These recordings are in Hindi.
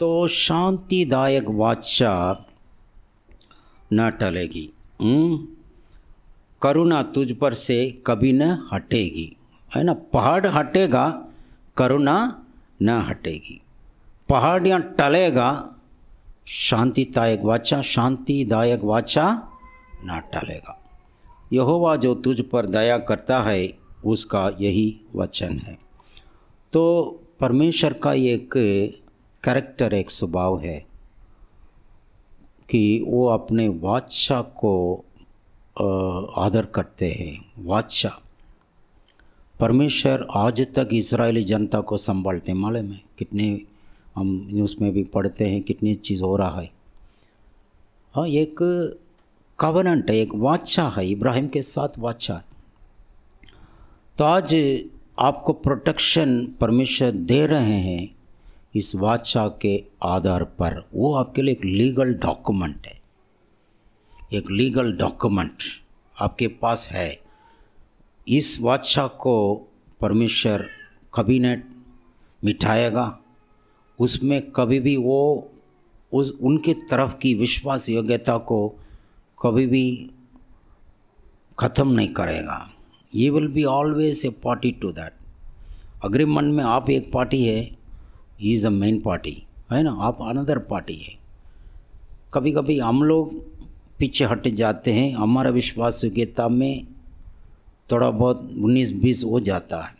तो शांतिदायक वाचा न टलेगी हम्म? करुणा तुझ पर से कभी न हटेगी है ना पहाड़ हटेगा करुणा न हटेगी पहाड़ यहाँ टलेगा शांतिदायक वाचा शांतिदायक वाचा न टलेगा यहोवा जो तुझ पर दया करता है उसका यही वचन है तो परमेश्वर का एक करेक्टर एक स्वभाव है कि वो अपने बादशाह को आदर करते हैं बादशाह परमेश्वर आज तक इसराइली जनता को संभालते हैं में कितने हम न्यूज़ में भी पढ़ते हैं कितनी चीज़ हो रहा है हाँ एक कवनंट है एक बादशाह है इब्राहिम के साथ बादशाह तो आज आपको प्रोटेक्शन परमेश्वर दे रहे हैं इस बादशाह के आधार पर वो आपके लिए एक लीगल डॉक्यूमेंट है एक लीगल डॉक्यूमेंट आपके पास है इस बादशाह को परमेश्वर कभी ने मिठाएगा उसमें कभी भी वो उस उनके तरफ की विश्वास योग्यता को कभी भी ख़त्म नहीं करेगा ये will be always a party to that मन में आप एक पार्टी है he is a main party है ना आप अनदर पार्टी है कभी कभी हम लोग पीछे हट जाते हैं हमारा विश्वास योग्यता में थोड़ा बहुत उन्नीस बीस हो जाता है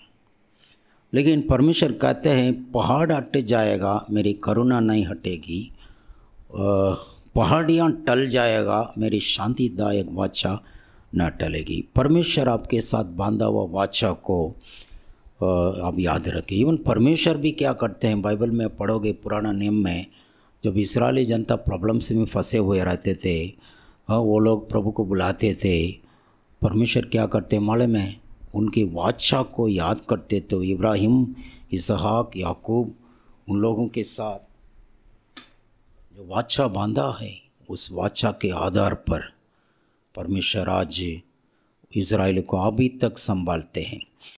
लेकिन परमेश्वर कहते हैं पहाड़ हट जाएगा मेरी करुणा नहीं हटेगी पहाड़ियाँ टल जाएगा मेरी शांतिदायक वाचा न टलेगी परमेश्वर आपके साथ बांधा हुआ वाचा को आप याद रखें इवन परमेश्वर भी क्या करते हैं बाइबल में पढ़ोगे पुराना नियम में जब इसराइली जनता प्रॉब्लम्स में फंसे हुए रहते थे हाँ, वो लोग प्रभु को बुलाते थे परमेश्वर क्या करते हैं मालूम में उनके बादशाह को याद करते तो इब्राहिम इसहाक याकूब उन लोगों के साथ जो बादशाह बांधा है उस बादशाह के आधार पर परमेश्वर आज इसराइल को अभी तक संभालते हैं